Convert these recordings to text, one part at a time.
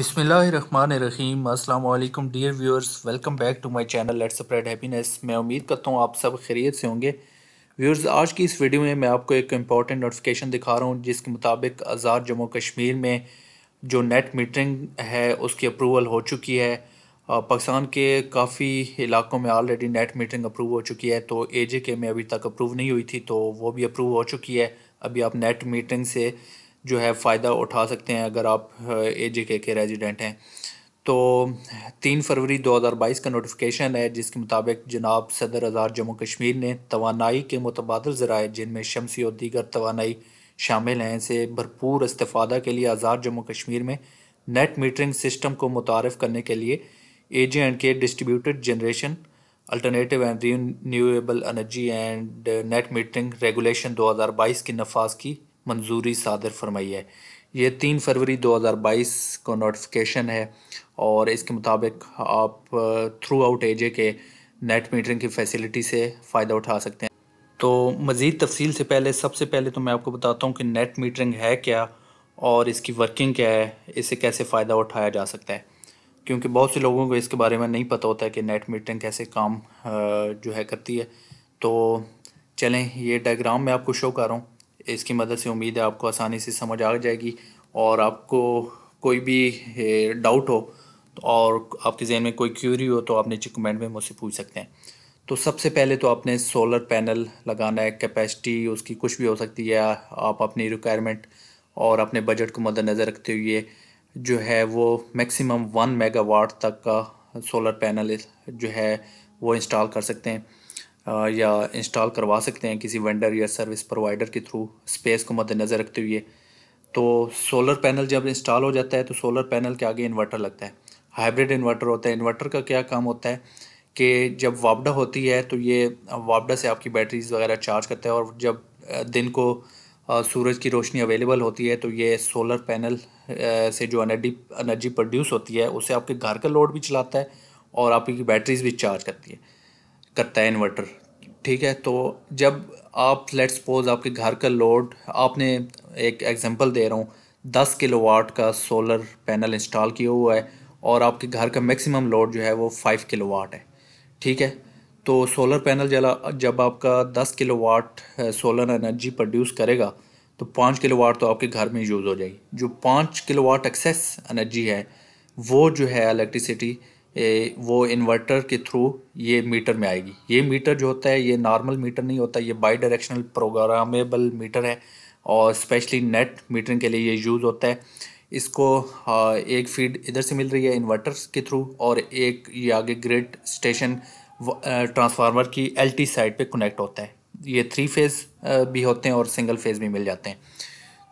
अस्सलाम वालेकुम dear viewers welcome back to my channel let's spread happiness मैं उम्मीद करता हूँ आप सब खैरियत से होंगे व्यूअर्स आज की इस वीडियो में मैं आपको एक इम्पॉर्टेंट नोटिफिकेशन दिखा रहा हूँ जिसके मुताबिक आज़ाद जम्मू कश्मीर में जो नेट मीटरिंग है उसकी अप्रूवल हो चुकी है पाकिस्तान के काफ़ी इलाकों में ऑलरेडी नेट मीटरिंग अप्रूव हो चुकी है तो ए जे के में अभी तक अप्रूव नहीं हुई थी तो वो भी अप्रूव हो चुकी है अभी आप नेट मीटरिंग से जो है फ़ायदा उठा सकते हैं अगर आप ए जे के के रेजिडेंट हैं तो तीन फरवरी 2022 का नोटिफिकेशन है जिसके मुताबिक जनाब सदर अजार जम्मू कश्मीर ने तोानाई के मुतबादल ज़राए जिनमें शमसी और दीगर तोानाई शामिल हैं से भरपूर इस्तफादा के लिए आज़ाद जम्मू कश्मीर में नेट मीटरिंग सिस्टम को मुतारफ़ करने के लिए A J and K distributed generation alternative and renewable energy and net metering regulation 2022 के नफाज की मंजूरी सादर फरमाई है ये तीन फरवरी 2022 को नोटिफिकेशन है और इसके मुताबिक आप थ्रू आउट एजे के नेट मीटरिंग की फैसिलिटी से फ़ायदा उठा सकते हैं तो मज़ीद तफसील से पहले सबसे पहले तो मैं आपको बताता हूँ कि नेट मीटरिंग है क्या और इसकी वर्किंग क्या है इससे कैसे फ़ायदा उठाया जा सकता है क्योंकि बहुत से लोगों को इसके बारे में नहीं पता होता है कि नेट मीटरिंग कैसे काम uh, जो है करती है तो चलें ये डायग्राम मैं आपको शो कर रहा हूँ इसकी मदद से उम्मीद है आपको आसानी से समझ आ जाएगी और आपको कोई भी डाउट हो तो और आपके जहन में कोई क्यूरी हो तो आप नीचे कमेंट में मुझसे पूछ सकते हैं तो सबसे पहले तो आपने सोलर पैनल लगाना है कैपेसिटी उसकी कुछ भी हो सकती है आप अपनी रिक्वायरमेंट और अपने बजट को मद्दनज़र रखते हुए जो है वो मैक्सिमम वन मेगावाट तक का सोलर पैनल जो है वो इंस्टॉल कर सकते हैं या इंस्टॉल करवा सकते हैं किसी वेंडर या सर्विस प्रोवाइडर के थ्रू स्पेस को मद्देनज़र रखते हुए तो सोलर पैनल जब इंस्टॉल हो जाता है तो सोलर पैनल के आगे इन्वर्टर लगता है हाइब्रिड इन्वर्टर होता है इन्वर्टर का क्या काम होता है कि जब वापडा होती है तो ये वापडा से आपकी बैटरीज वगैरह चार्ज करता है और जब दिन को सूरज की रोशनी अवेलेबल होती है तो ये सोलर पैनल से जो एनर्जी एनर्जी प्रोड्यूस होती है उसे आपके घर का लोड भी चलाता है और आपकी बैटरीज भी चार्ज करती है करता है इन्वर्टर ठीक है तो जब आप लेट्स सपोज आपके घर का लोड आपने एक एग्जांपल दे रहा हूँ दस किलो वाट का सोलर पैनल इंस्टॉल किया हुआ है और आपके घर का मैक्सिमम लोड जो है वो फाइव किलो वाट है ठीक है तो सोलर पैनल जला जब आपका दस kilowatt solar energy produce करेगा तो पाँच किलो वाट तो आपके घर में यूज़ हो जाएगी जो पाँच किलो वाट एक्सेस एनर्जी है वो जो है इलेक्ट्रिसिटी वो इन्वर्टर के थ्रू ये मीटर में आएगी ये मीटर जो होता है ये नॉर्मल मीटर नहीं होता ये बाई डायरेक्शनल प्रोग्रामेबल मीटर है और स्पेशली नेट मीटरिंग के लिए ये यूज़ होता है इसको एक फीड इधर से मिल रही है इन्वर्टर के थ्रू और एक ये आगे ग्रिड स्टेशन ट्रांसफार्मर की एल टी साइड पर कनेक्ट होता है ये थ्री फेज़ भी होते हैं और सिंगल फेज़ भी मिल जाते हैं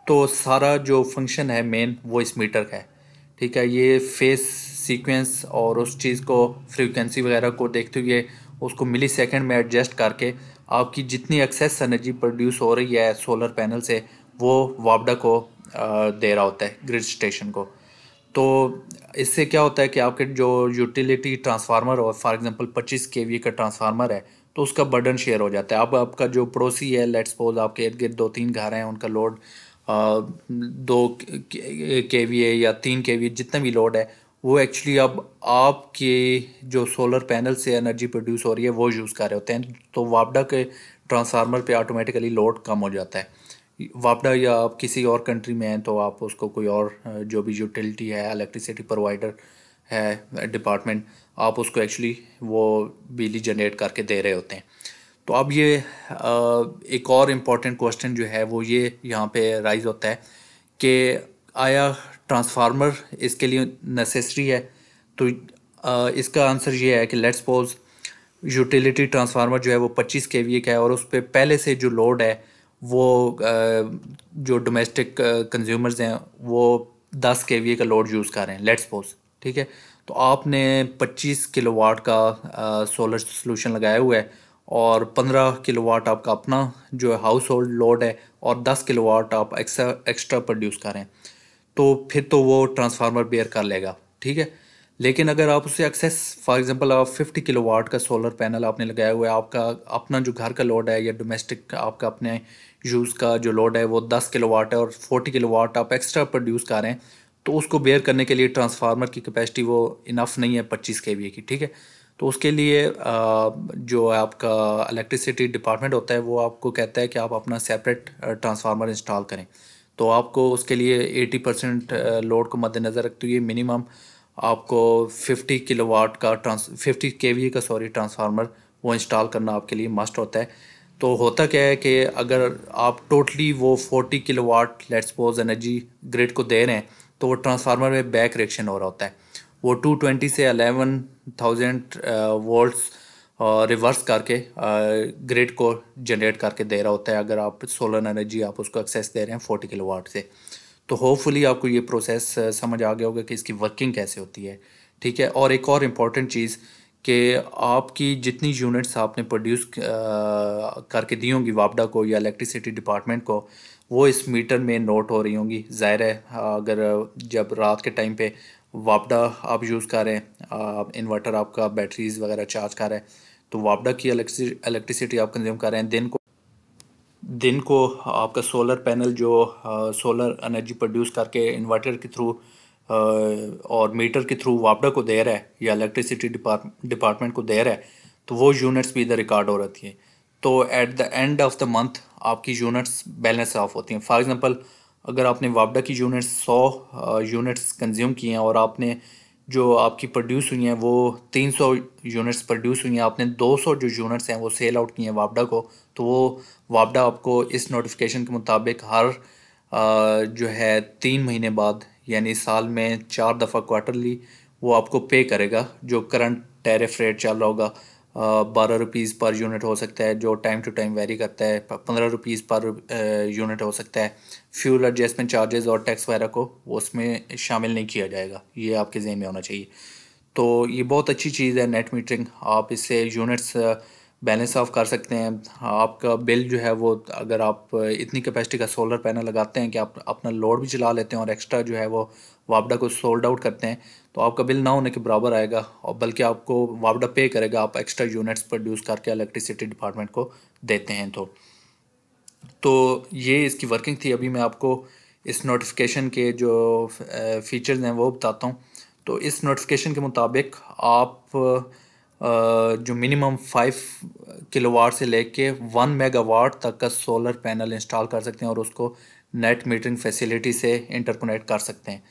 तो सारा जो फंक्शन है मेन वो इस मीटर का है ठीक है ये फेस सीक्वेंस और उस चीज़ को फ्रीक्वेंसी वगैरह को देखते हुए उसको मिली सेकेंड में एडजस्ट करके आपकी जितनी एक्सेस एनर्जी प्रोड्यूस हो रही है सोलर पैनल से वो वापडा को दे रहा होता है ग्रिड स्टेशन को तो इससे क्या होता है कि आपके जो यूटिलिटी ट्रांसफार्मर और फॉर एग्जांपल 25 के का ट्रांसफार्मर है तो उसका बर्डन शेयर हो जाता है अब आपका जो पड़ोसी है लेट्स सपोज आपके इर्द गिर्द दो तीन घर हैं उनका लोड दो के वी या तीन के वी जितना भी लोड है वो एक्चुअली अब आपके जो सोलर पैनल से एनर्जी प्रोड्यूस हो रही है वो यूज़ कर रहे होते हैं तो वापडा के ट्रांसफार्मर पे ऑटोमेटिकली लोड कम हो जाता है वापडा या आप किसी और कंट्री में हैं तो आप उसको कोई और जो भी यूटिलिटी है इलेक्ट्रिसिटी प्रोवाइडर है डिपार्टमेंट आप उसको एक्चुअली वो बिजली जनरेट करके दे रहे होते हैं तो अब ये एक और इम्पॉर्टेंट क्वेश्चन जो है वो ये यहाँ पे राइज होता है कि आया ट्रांसफार्मर इसके लिए नेसेसरी है तो आ, इसका आंसर ये है कि लेट्स सपोज यूटिलिटी ट्रांसफार्मर जो है वो 25 के वी का है और उस पर पहले से जो लोड है वो आ, जो डोमेस्टिक कंज्यूमर्स हैं वो 10 के वी का लोड यूज़ कर रहे हैं लेट्स सपोज ठीक है तो आपने 25 वाट का सोलर सोल्यूशन लगाया हुआ है और 15 वाट आपका अपना जो हाउस होल्ड लोड है और 10 वाट आप एक्स्ट्रा एक्स्ट्रा प्रोड्यूस कर रहे हैं तो फिर तो वो ट्रांसफार्मर बेयर कर लेगा ठीक है लेकिन अगर आप उसे एक्सेस फॉर एग्जांपल आप 50 किलोवाट का सोलर पैनल आपने लगाया हुआ है आपका अपना जो घर का लोड है या डोमेस्टिक आपका अपने यूज़ का जो लोड है वो 10 किलोवाट है और 40 किलोवाट आप एक्स्ट्रा प्रोड्यूस कर रहे हैं तो उसको बेयर करने के लिए ट्रांसफार्मर की कैपेसिटी वो इनफ नहीं है पच्चीस के वी की ठीक है तो उसके लिए जो आपका इलेक्ट्रिसिटी डिपार्टमेंट होता है वो आपको कहता है कि आप अपना सेपरेट ट्रांसफार्मर इंस्टॉल करें तो आपको उसके लिए 80 परसेंट लोड को मद्देनज़र रखते हुए मिनिमम आपको 50 किलोवाट का ट्रांस 50 के का सॉरी ट्रांसफार्मर वो इंस्टॉल करना आपके लिए मस्ट होता है तो होता क्या है कि अगर आप टोटली वो 40 kilowatt let's suppose energy grid को दे रहे हैं तो वो ट्रांसफार्मर में बैक रिएक्शन हो रहा होता है वो 220 से 11,000 वोल्ट्स रिवर्स करके ग्रिड को जनरेट करके दे रहा होता है अगर आप सोलर एनर्जी आप उसको एक्सेस दे रहे हैं फोर्टी किलो वाट से तो होपफुली आपको ये प्रोसेस समझ आ गया होगा कि इसकी वर्किंग कैसे होती है ठीक है और एक और इम्पॉर्टेंट चीज़ कि आपकी जितनी यूनिट्स आपने प्रोड्यूस करके दी होंगी वापडा को या इलेक्ट्रिसिटी डिपार्टमेंट को वो इस मीटर में नोट हो रही होंगी ज़ाहिर है अगर जब रात के टाइम पे वापडा आप यूज़ कर रहे हैं इन्वर्टर आपका बैटरीज़ वगैरह चार्ज कर रहे हैं तो वापडा की इलेक्ट्रिसिटी आप कंज्यूम कर रहे हैं दिन को दिन को आपका सोलर पैनल जो सोलर एनर्जी प्रोड्यूस करके इन्वर्टर के थ्रू और मीटर के थ्रू वापडा को दे रहा है या इलेक्ट्रिसिटी डिपार्टमेंट को दे रहा है तो वो यूनिट्स भी इधर रिकॉर्ड हो रही हैं तो at the end of the month आपकी यूनिट्स बैलेंस ऑफ होती हैं फॉर एग्ज़ाम्पल अगर आपने वापडा की यूनिट्स सौ यूनिट्स कंज्यूम किए हैं और आपने जो आपकी प्रोड्यूस हुई हैं वो 300 यूनिट्स प्रोड्यूस हुई हैं आपने 200 जो यूनिट्स हैं वो सेल आउट की हैं वापडा को तो वो वापडा आपको इस नोटिफिकेशन के मुताबिक हर जो है तीन महीने बाद यानी साल में चार दफ़ा क्वार्टरली वो आपको पे करेगा जो करंट टैरिफ रेट चल रहा होगा बारह रुपीज़ पर यूनिट हो सकता है जो टाइम टू टाइम वेरी करता है पंद्रह रुपीज़ पर यूनिट हो सकता है फ्यूल एडजस्टमेंट चार्जेस और टैक्स वगैरह को उसमें शामिल नहीं किया जाएगा ये आपके जहन में होना चाहिए तो ये बहुत अच्छी चीज़ है नेट मीटरिंग आप इससे यूनिट्स बैलेंस ऑफ कर सकते हैं आपका बिल जो है वो अगर आप इतनी कैपेसिटी का सोलर पैनल लगाते हैं कि आप अपना लोड भी चला लेते हैं और एक्स्ट्रा जो है वो वापडा को सोल्ड आउट करते हैं तो आपका बिल ना होने के बराबर आएगा और बल्कि आपको वापडा पे करेगा आप एक्स्ट्रा यूनिट्स प्रोड्यूस करके इलेक्ट्रिसिटी डिपार्टमेंट को देते हैं तो तो ये इसकी वर्किंग थी अभी मैं आपको इस नोटिफिकेशन के जो फीचर्स हैं वो बताता हूँ तो इस नोटिफिकेशन के मुताबिक आप जो मिनिमम फाइव किलोवाट से लेके वन मेगावाट तक का सोलर पैनल इंस्टॉल कर सकते हैं और उसको नेट मीटरिंग फैसिलिटी से इंटरकोनेक्ट कर सकते हैं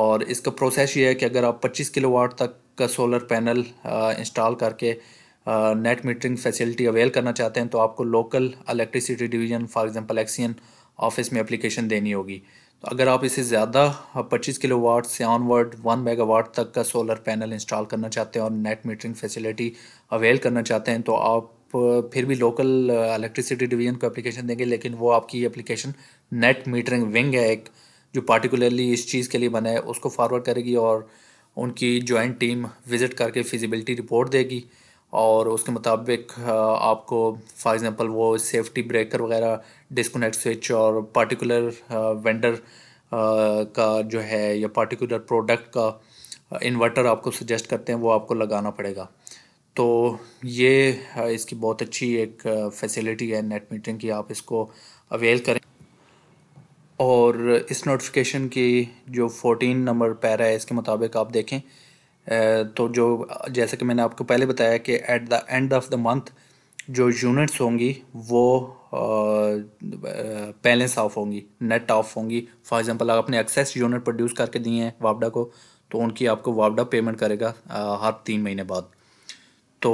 और इसका प्रोसेस ये है कि अगर आप किलो किलोवाट तक का सोलर पैनल इंस्टॉल करके नेट मीटरिंग फैसिलिटी अवेल करना चाहते हैं तो आपको local electricity division for example XEN office में एप्लीकेशन देनी होगी तो अगर आप इसे ज़्यादा पच्चीस किलो वाट से ऑनवर्ड मेगा मेगावाट तक का सोलर पैनल इंस्टॉल करना चाहते हैं और नेट मीटरिंग फैसिलिटी अवेल करना चाहते हैं तो आप फिर भी लोकल इलेक्ट्रिसिटी डिवीजन को एप्लीकेशन देंगे लेकिन वो आपकी एप्लीकेशन नेट मीटरिंग विंग है एक जो पार्टिकुलरली इस चीज़ के लिए बना है उसको फॉरवर्ड करेगी और उनकी जॉइंट टीम विज़िट करके फिजिबिलिटी रिपोर्ट देगी और उसके मुताबिक आपको फॉर एग्ज़ाम्पल वो सेफ्टी ब्रेकर वगैरह डिस्कोनेक्ट स्विच और पार्टिकुलर वेंडर का जो है या पार्टिकुलर प्रोडक्ट का इन्वर्टर आपको सजेस्ट करते हैं वो आपको लगाना पड़ेगा तो ये इसकी बहुत अच्छी एक फैसिलिटी है नेट मीटिंग की आप इसको अवेल करें और इस नोटिफिकेशन की जो फोर्टीन नंबर पैरा है इसके मुताबिक आप देखें तो जो जैसे कि मैंने आपको पहले बताया कि at the end of the month जो यूनिट्स होंगी वो बैलेंस ऑफ होंगी नेट ऑफ होंगी फॉर एग्जांपल आप अपने एक्सेस यूनिट प्रोड्यूस करके दिए हैं वापडा को तो उनकी आपको वापडा पेमेंट करेगा हर तीन महीने बाद तो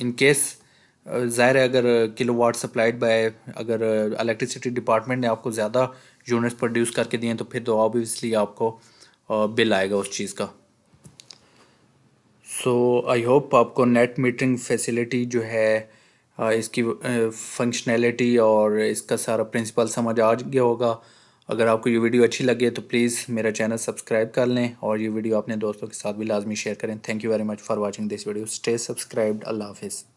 इन केस ज़ाहिर है अगर किलो वाट सप्लाइड बाय अगर इलेक्ट्रिसिटी डिपार्टमेंट ने आपको ज़्यादा यूनिट्स प्रोड्यूस करके दिए हैं तो फिर तो ऑब्वियसली आपको बिल आएगा उस चीज़ का सो आई होप आपको नेट मीटरिंग फैसिलिटी जो है इसकी फंक्शनैलिटी और इसका सारा प्रिंसिपल समझ आ गया होगा अगर आपको ये वीडियो अच्छी लगे तो प्लीज़ मेरा चैनल सब्सक्राइब कर लें और ये वीडियो अपने दोस्तों के साथ भी लाजमी शेयर करें thank you very much for watching this video stay subscribed अल्लाह हाफिज़